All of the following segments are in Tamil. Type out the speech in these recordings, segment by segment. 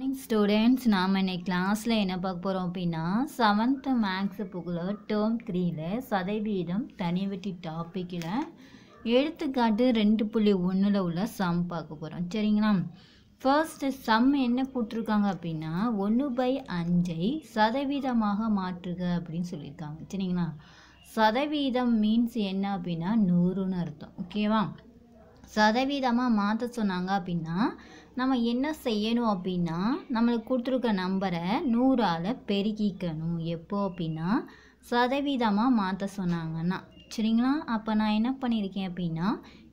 மார்னிங் ஸ்டூடெண்ட்ஸ் நாம் இன்னைக்கு கிளாஸில் என்ன பார்க்க போகிறோம் அப்படின்னா செவன்த்து மேக்ஸ் புக்கில் டேர்ம் த்ரீயில் சதவீதம் தனிவெட்டி டாப்பிக்கில் எடுத்துக்காட்டு ரெண்டு புள்ளி ஒன்றில் உள்ள சம் பார்க்க போகிறோம் சரிங்களா ஃபர்ஸ்ட்டு சம் என்ன கொடுத்துருக்காங்க அப்படின்னா ஒன்று பை அஞ்சை சதவீதமாக மாற்றுக அப்படின்னு சொல்லியிருக்காங்க சரிங்களா சதவீதம் மீன்ஸ் என்ன அப்படின்னா நூறுன்னு அர்த்தம் ஓகேவா சதவீதமாக மாற்ற சொன்னாங்க அப்படின்னா நம்ம என்ன செய்யணும் அப்படின்னா நம்மளுக்கு கொடுத்துருக்க நம்பரை நூறால் பெருக்கிக்கணும் எப்போ அப்படின்னா சதவீதமாக மாற்ற சொன்னாங்கன்னா சரிங்களா அப்போ நான் என்ன பண்ணியிருக்கேன் அப்படின்னா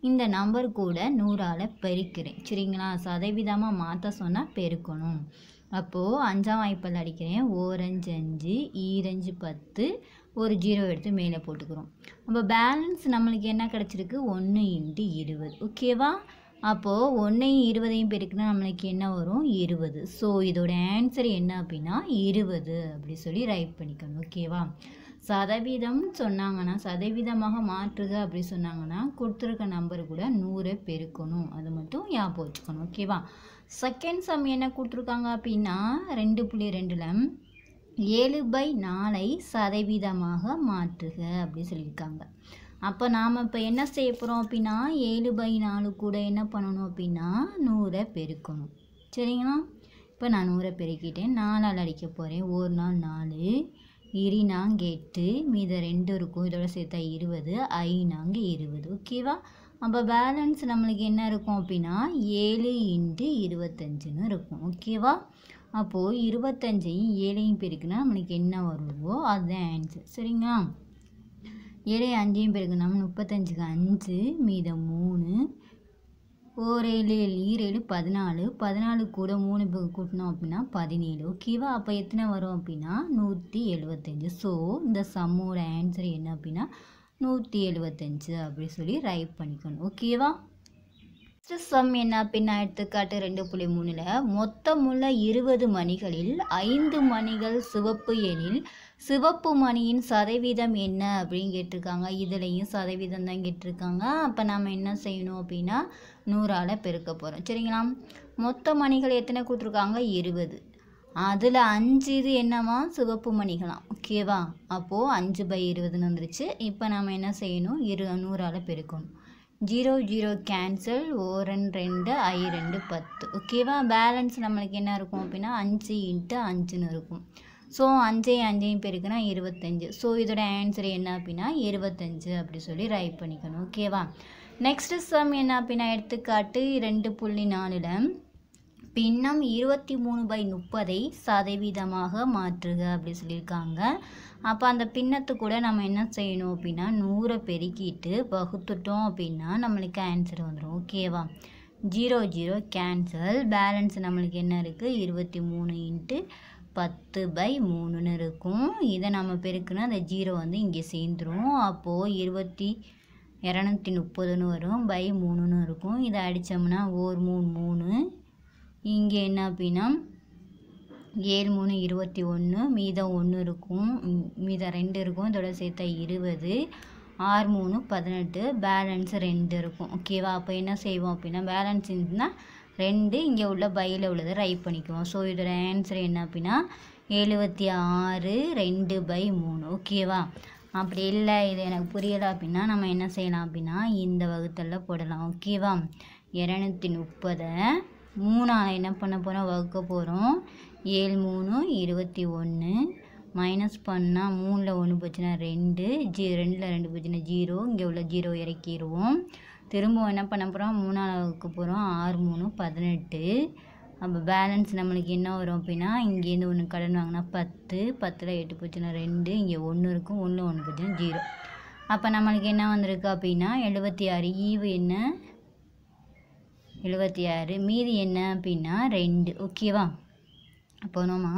இந்த நம்பர் கூட நூறால் பெருக்கிறேன் சரிங்களா சதவீதமாக மாற்ற சொன்னால் பெருக்கணும் அப்போது அஞ்சாம் வாய்ப்பில் அடிக்கிறேன் ஓரஞ்சு அஞ்சு ஈரஞ்சு பத்து ஒரு ஜீரோ எடுத்து மேலே போட்டுக்கிறோம் அப்போ பேலன்ஸ் நம்மளுக்கு என்ன கிடச்சிருக்கு ஒன்று இன்ட்டு இருபது ஓகேவா அப்போது ஒன்றையும் இருபதையும் பெருக்கினா நம்மளுக்கு என்ன வரும் இருபது ஸோ இதோட ஆன்சர் என்ன அப்படின்னா இருபது அப்படி சொல்லி ரைட் பண்ணிக்கணும் ஓகேவா சதவீதம் சொன்னாங்கன்னா சதவீதமாக மாற்றுக அப்படி சொன்னாங்கன்னா கொடுத்துருக்க நம்பர் கூட நூறை பெருக்கணும் அது மட்டும் ஞாபகம் வச்சுக்கணும் ஓகேவா செகண்ட் சம் என்ன கொடுத்துருக்காங்க அப்படின்னா ரெண்டு புள்ளி ரெண்டில் ஏழு பை நாலை சதவீதமாக மாற்றுக அப்படி சொல்லியிருக்காங்க அப்போ நாம் இப்போ என்ன செய்ய போகிறோம் அப்படின்னா ஏழு பை நாலு கூட என்ன பண்ணணும் அப்படின்னா நூறை பெருக்கணும் சரிங்களா இப்போ நான் நூறை பெருக்கிட்டேன் நாலால் அடிக்க போகிறேன் ஒரு நாள் நாலு இரி நாங்கு எட்டு மீத ரெண்டு இருக்கும் இதோட சேர்த்தா இருபது ஐ நாங்கு இருபது ஓகேவா அப்போ பேலன்ஸ் நம்மளுக்கு என்ன இருக்கும் அப்படின்னா ஏழு இன்ட்டு இருபத்தஞ்சுன்னு இருக்கும் ஓகேவா அப்போது இருபத்தஞ்சையும் ஏழையும் பெருக்குன்னா நம்மளுக்கு என்ன வருவோ அதுதான் ஆன்சர் சரிங்களா ஏழை அஞ்சையும் பெருக்கணும் முப்பத்தஞ்சுக்கு அஞ்சு மீதம் மூணு ஓர் ஏழு ஏழு ஈரேழு பதினாலு பதினாலு கூட மூணு கூட்டினோம் அப்படின்னா பதினேழு ஓகேவா அப்போ எத்தனை வரும் அப்படின்னா நூற்றி எழுபத்தஞ்சு ஸோ இந்த சம்மோட ஆன்சர் என்ன அப்படின்னா நூற்றி எழுபத்தஞ்சு அப்படி சொல்லி ரைட் பண்ணிக்கணும் ஓகேவா ஃபஸ்ட்டு சம் என்ன அப்படின்னா எடுத்துக்காட்டு ரெண்டு புள்ளி மூணில் மொத்தமுள்ள இருபது மணிகளில் ஐந்து மணிகள் சிவப்பு எனில் சிவப்பு மணியின் சதவீதம் என்ன அப்படின்னு கேட்டிருக்காங்க இதுலேயும் சதவீதம் தான் கேட்டிருக்காங்க அப்போ நம்ம என்ன செய்யணும் அப்படின்னா நூறால் பெருக்க போகிறோம் சரிங்களா மொத்த மணிகள் எத்தனை கொடுத்துருக்காங்க இருபது அதில் அஞ்சு இது என்னவா சிவப்பு மணிகளாம் ஓகேவா அப்போது அஞ்சு பை இருபதுன்னு வந்துருச்சு இப்போ நம்ம என்ன செய்யணும் இரு நூறால் பெருக்கணும் ஜீரோ ஜீரோ கேன்சல் ஓ ரெண்டு ரெண்டு ஐ ரெண்டு பத்து ஓகேவா பேலன்ஸ் நம்மளுக்கு என்ன இருக்கும் அப்படின்னா அஞ்சு இன்ட்டு அஞ்சுன்னு இருக்கும் ஸோ அஞ்சையும் அஞ்சையும் பெருக்குனா இருபத்தஞ்சு ஸோ இதோட ஆன்சர் என்ன அப்படின்னா இருபத்தஞ்சு அப்படி சொல்லி ரைட் பண்ணிக்கணும் ஓகேவா நெக்ஸ்ட் சம் என்ன அப்படின்னா எடுத்துக்காட்டு ரெண்டு புள்ளி நாலில் பின்னம் இருபத்தி மூணு பை முப்பதை சதவீதமாக மாற்றுக அப்படி சொல்லியிருக்காங்க அப்போ அந்த பின்னத்து கூட நம்ம என்ன செய்யணும் அப்படின்னா நூறை பெருக்கிட்டு வகுத்துட்டோம் அப்படின்னா நம்மளுக்கு ஆன்சர் வந்துடும் ஓகேவா ஜீரோ ஜீரோ கேன்சல் பேலன்ஸ் நம்மளுக்கு என்ன இருக்குது இருபத்தி மூணு இன்ட்டு பத்து பை மூணுன்னு இருக்கும் இதை நம்ம பெருக்குன்னா அந்த ஜீரோ வந்து இங்கே சேர்ந்துடும் அப்போது இருபத்தி இரநூத்தி முப்பதுன்னு வரும் பை மூணுன்னு இருக்கும் இதை அடித்தோம்னா ஓர் மூணு மூணு இங்கே என்ன அப்படின்னா ஏழு மூணு இருபத்தி ஒன்று மீதம் ஒன்று இருக்கும் மீதம் ரெண்டு இருக்கும் இதோட சேர்த்தா இருபது ஆறு மூணு பதினெட்டு பேலன்ஸ் ரெண்டு இருக்கும் ஓகேவா அப்போ என்ன செய்வோம் அப்படின்னா பேலன்ஸ் இருந்துன்னா ரெண்டு இங்கே உள்ள பையில் உள்ளதை ரைட் பண்ணிக்குவோம் ஸோ இதோட ஆன்சர் என்ன அப்படின்னா எழுபத்தி ஆறு ரெண்டு பை மூணு ஓகேவா அப்படி இல்லை இது எனக்கு புரியலை அப்படின்னா நம்ம என்ன செய்யலாம் அப்படின்னா இந்த வகுத்தலில் போடலாம் ஓகேவா இரநூத்தி முப்பதை மூணால் என்ன பண்ண போகிறோம் வகுக்க போகிறோம் ஏழு மூணு இருபத்தி ஒன்று மைனஸ் பண்ணால் மூணில் ஒன்று போச்சுன்னா ரெண்டு ஜீ ரெண்டில் ரெண்டு போச்சுன்னா ஜீரோ இங்கே உள்ள ஜீரோ இறக்கிடுவோம் திரும்ப என்ன பண்ண போகிறோம் மூணாவது வகுக்க போகிறோம் ஆறு மூணு பதினெட்டு அப்போ பேலன்ஸ் நம்மளுக்கு என்ன வரும் அப்படின்னா இங்கேருந்து ஒன்று கடன் வாங்கினா பத்து பத்தில் எட்டு போச்சுன்னா ரெண்டு இங்கே ஒன்று இருக்கும் ஒன்று ஒன்று போச்சுன்னா ஜீரோ அப்போ நம்மளுக்கு என்ன வந்திருக்கு அப்படின்னா எழுபத்தி ஆறு ஈவு என்ன எழுபத்தி ஆறு மீதி என்ன அப்படின்னா ரெண்டு ஓகேவா அப்போ நம்ம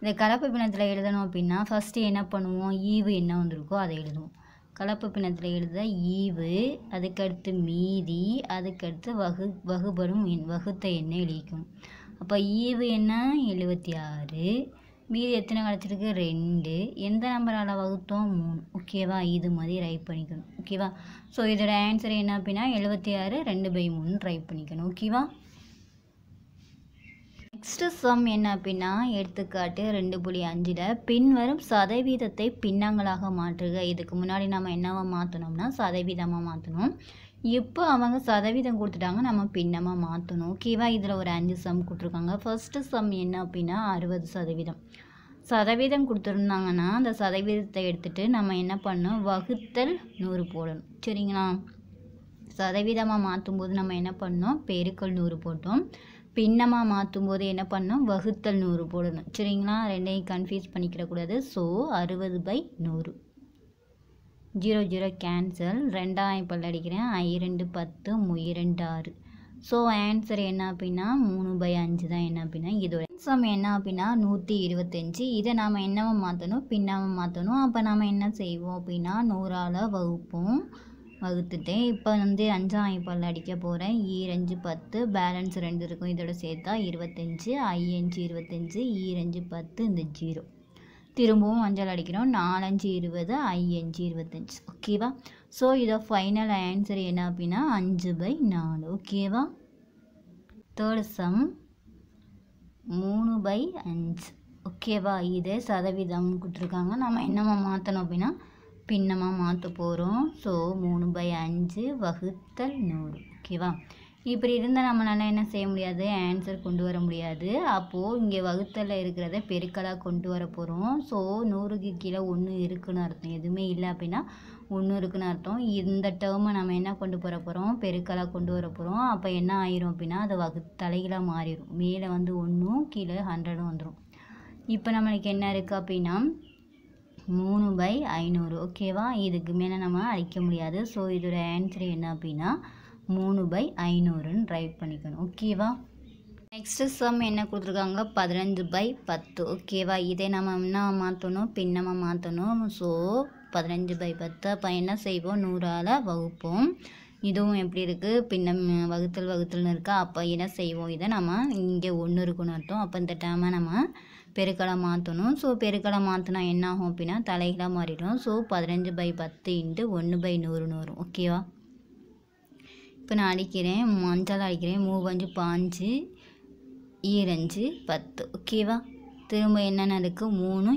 இந்த கலப்பு பிணத்தில் எழுதணும் அப்படின்னா ஃபஸ்ட்டு என்ன பண்ணுவோம் ஈவு என்ன வந்திருக்கோ அதை எழுதுவோம் கலப்பு பிணத்தில் எழுத ஈவு அதுக்கடுத்து மீதி அதுக்கடுத்து வகு வகுபடும் எண் வகுத்த எண்ணெய் எழுதிக்கும் அப்போ ஈவு என்ன எழுபத்தி ஆறு மீதி எத்தனை கிடச்சிருக்கு ரெண்டு எந்த நம்பரால் வகுத்தோம் மூணு ஓகேவா இது மாதிரி ரைட் பண்ணிக்கணும் ஓகேவா ஸோ இதோட ஆன்சர் என்ன அப்படின்னா எழுபத்தி ஆறு ரெண்டு பை மூணு ரைட் பண்ணிக்கணும் ஓகேவா நெக்ஸ்ட்டு சம் என்ன அப்படின்னா எடுத்துக்காட்டு ரெண்டு புள்ளி அஞ்சில் பின்வரும் சதவீதத்தை பின்னங்களாக மாற்றுக இதுக்கு முன்னாடி நம்ம என்னவாக மாற்றணும்னா சதவீதமாக மாற்றணும் இப்போ அவங்க சதவீதம் கொடுத்துட்டாங்க நம்ம பின்னமாக மாற்றணும் ஓகேவா இதில் ஒரு அஞ்சு சம் கொடுத்துருக்காங்க ஃபஸ்ட்டு சம் என்ன அப்படின்னா அறுபது சதவீதம் சதவீதம் கொடுத்துருந்தாங்கன்னா அந்த சதவீதத்தை எடுத்துகிட்டு நம்ம என்ன பண்ணணும் வகுத்தல் நூறு போடணும் சரிங்களா சதவீதமாக மாற்றும் போது நம்ம என்ன பண்ணோம் பெருக்கல் நூறு போட்டோம் பின்னமாக மாற்றும் போது என்ன பண்ணோம் வகுத்தல் நூறு போடணும் சரிங்களா ரெண்டையும் கன்ஃபியூஸ் பண்ணிக்கிடக்கூடாது ஸோ அறுபது பை நூறு ஜீரோ ஜீரோ கேன்சல் ரெண்டாம் அடிக்கிறேன் ஐ ரெண்டு பத்து முயிரெண்டு ஆறு ஸோ ஆன்சர் என்ன அப்படின்னா மூணு பை அஞ்சு தான் என்ன அப்படின்னா இதோட சம் என்ன அப்படின்னா நூற்றி இருபத்தஞ்சி இதை நாம் என்னவை மாற்றணும் பின்னாவை மாற்றணும் அப்போ நாம் என்ன செய்வோம் அப்படின்னா நூறால் வகுப்போம் வகுத்துட்டேன் இப்போ வந்து அஞ்சாம் ஐப்பால் அடிக்க போகிறேன் ஈரஞ்சு பத்து பேலன்ஸ் ரெண்டு இருக்கும் இதோட சேர்த்தா இருபத்தஞ்சி அஞ்சு இருபத்தஞ்சி ஈரஞ்சு பத்து இந்த ஜீரோ திரும்பவும் அஞ்சல் அடிக்கிறோம் நாலஞ்சு இருபது ஐஞ்சு இருபத்தஞ்சு ஓகேவா ஸோ இதோ ஃபைனல் ஆன்சர் என்ன அப்படின்னா அஞ்சு பை நாலு ஓகேவா தேர்ட் சம் மூணு பை அஞ்சு ஓகேவா இதே சதவீதம் கொடுத்துருக்காங்க நம்ம என்னம்மா மாற்றணும் அப்படின்னா பின்னமாக மாற்ற போகிறோம் ஸோ மூணு பை அஞ்சு வகுத்தல் நூறு ஓகேவா இப்படி இருந்தால் நம்மளால் என்ன செய்ய முடியாது ஆன்சர் கொண்டு வர முடியாது அப்போது இங்கே வகுத்தலில் இருக்கிறத பெருக்கலாக கொண்டு வர போகிறோம் ஸோ நூறுக்கு கீழே ஒன்று இருக்குதுன்னு அர்த்தம் எதுவுமே இல்லை அப்படின்னா ஒன்று இருக்குதுன்னு அர்த்தம் இந்த டேர்மை நம்ம என்ன கொண்டு போகிற போகிறோம் பெருக்கலாக கொண்டு வர போகிறோம் அப்போ என்ன ஆயிரும் அப்படின்னா அது வகு தலைகளாக மாறிடும் மேலே வந்து ஒன்றும் கீழே ஹண்ட்ரடும் வந்துடும் இப்போ நம்மளுக்கு என்ன இருக்குது அப்படின்னா மூணு பை ஐநூறு ஓகேவா இதுக்கு மேலே நம்ம அழிக்க முடியாது ஸோ இதோட ஆன்சர் என்ன அப்படின்னா மூணு பை ஐநூறுன்னு ரைட் பண்ணிக்கணும் ஓகேவா நெக்ஸ்ட்டு சம் என்ன கொடுத்துருக்காங்க பதினஞ்சு பை பத்து ஓகேவா இதை நம்ம என்ன மாற்றணும் பின்னமாக மாற்றணும் ஸோ பதினஞ்சு பை பத்து அப்போ என்ன செய்வோம் நூறால் வகுப்போம் இதுவும் எப்படி இருக்குது பின்னம் வகுத்தல் வகுத்தல்னு இருக்கா அப்போ என்ன செய்வோம் இதை நம்ம இங்கே ஒன்று இருக்குன்னு அர்த்தம் அப்போ இந்த டைமை நம்ம பெருக்களை மாற்றணும் ஸோ பெருக்களை மாற்றினா என்ன ஆகும் அப்படின்னா தலைகளாக மாறிடும் ஸோ பதினஞ்சு பை பத்து இன்ட்டு ஒன்று பை நூறுன்னு வரும் ஓகேவா இப்போ நான் அடிக்கிறேன் மஞ்சள் அடிக்கிறேன் மூவஞ்சு பாஞ்சு ஈரஞ்சு பத்து ஓகேவா திரும்ப என்னென்ன இருக்குது மூணு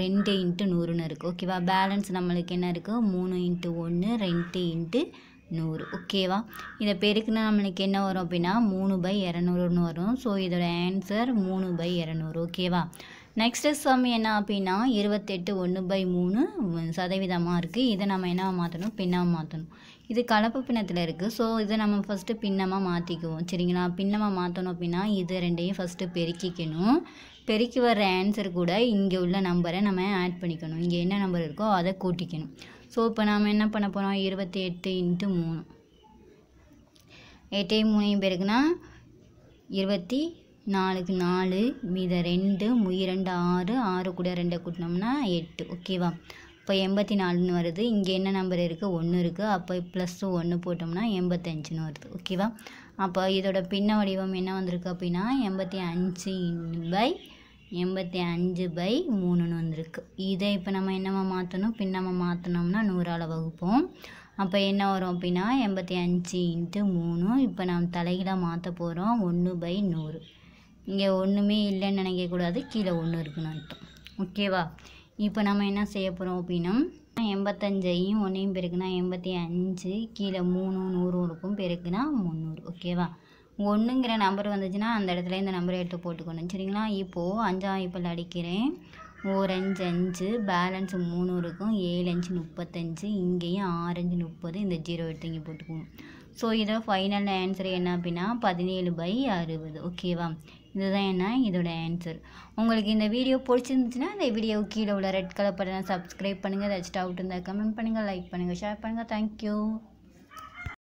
ரெண்டு இன்ட்டு நூறுன்னு இருக்குது ஓகேவா பேலன்ஸ் நம்மளுக்கு என்ன இருக்குது மூணு இன்ட்டு ஒன்று ரெண்டு இன்ட்டு நூறு ஓகேவா இதை பெருக்குனா நம்மளுக்கு என்ன வரும் அப்படின்னா மூணு பை இரநூறுன்னு வரும் ஸோ இதோட ஆன்சர் மூணு பை இரநூறு ஓகேவா நெக்ஸ்ட்டு சம் என்ன அப்படின்னா இருபத்தெட்டு ஒன்று பை மூணு சதவீதமாக இருக்குது இதை நம்ம என்ன மாற்றணும் பின்னாக மாற்றணும் இது கலப்பு பின்னத்தில் இருக்குது ஸோ இதை நம்ம ஃபஸ்ட்டு பின்னமாக மாற்றிக்குவோம் சரிங்களா பின்னமாக மாற்றணும் அப்படின்னா இது ரெண்டையும் ஃபஸ்ட்டு பெருக்கிக்கணும் பெருக்கி வர்ற ஆன்சர் கூட இங்கே உள்ள நம்பரை நம்ம ஆட் பண்ணிக்கணும் இங்கே என்ன நம்பர் இருக்கோ அதை கூட்டிக்கணும் ஸோ இப்போ நாம் என்ன பண்ண போகிறோம் இருபத்தி எட்டு இன்ட்டு மூணு எட்டையும் மூணையும் பேருக்குன்னா இருபத்தி நாலுக்கு நாலு மீத ரெண்டு முயிரெண்டு ஆறு ஆறு கூட ரெண்டை கூட்டினோம்னா எட்டு ஓகேவா இப்போ எண்பத்தி நாலுன்னு வருது இங்கே என்ன நம்பர் இருக்குது ஒன்று இருக்குது அப்போ ப்ளஸ் டூ ஒன்று போட்டோம்னா எண்பத்தஞ்சுன்னு வருது ஓகேவா அப்போ இதோட பின்ன வடிவம் என்ன வந்திருக்கு அப்படின்னா எண்பத்தி அஞ்சு பை எண்பத்தி அஞ்சு பை மூணுன்னு வந்திருக்கு இதை இப்போ நம்ம என்னம்மா மாற்றணும் பின்னம்மா மாற்றினோம்னா நூறால் வகுப்போம் அப்போ என்ன வரும் அப்படின்னா எண்பத்தி அஞ்சு இன்ட்டு மூணு இப்போ நம்ம தலைகீழாக மாற்ற போகிறோம் ஒன்று பை நூறு இங்கே ஒன்றுமே இல்லைன்னு நினைக்கக்கூடாது கீழே ஒன்று இருக்குன்னு அர்த்தம் ஓகேவா இப்போ நம்ம என்ன செய்ய போகிறோம் அப்படின்னா எண்பத்தஞ்சையும் ஒன்றையும் பெருக்குனா எண்பத்தி அஞ்சு கீழே மூணு நூறும் இருக்கும் பெருக்குனா முந்நூறு ஓகேவா ஒன்றுங்கிற நம்பர் வந்துச்சுன்னா அந்த இடத்துல இந்த நம்பரை எடுத்து போட்டுக்கணும் சரிங்களா இப்போது அஞ்சாம் இப்போ அடிக்கிறேன் ஒரு அஞ்சு அஞ்சு பேலன்ஸ் மூணு இருக்கும் ஏழு அஞ்சு முப்பத்தஞ்சு இங்கேயும் ஆரஞ்சு முப்பது இந்த ஜீரோ எடுத்து இங்கே போட்டுக்குவோம் ஸோ இதோட ஃபைனல் ஆன்சர் என்ன அப்படின்னா பதினேழு பை அறுபது ஓகேவா இதுதான் என்ன இதோட ஆன்சர் உங்களுக்கு இந்த வீடியோ பிடிச்சிருந்துச்சுன்னா இந்த வீடியோ கீழே உள்ள ரெட் கலர் பட்டனை சப்ஸ்கிரைப் பண்ணுங்கள் ஏதாச்சும் டவுட் இருந்தால் கமெண்ட் பண்ணுங்கள் லைக் பண்ணுங்கள் ஷேர் பண்ணுங்கள் தேங்க்யூ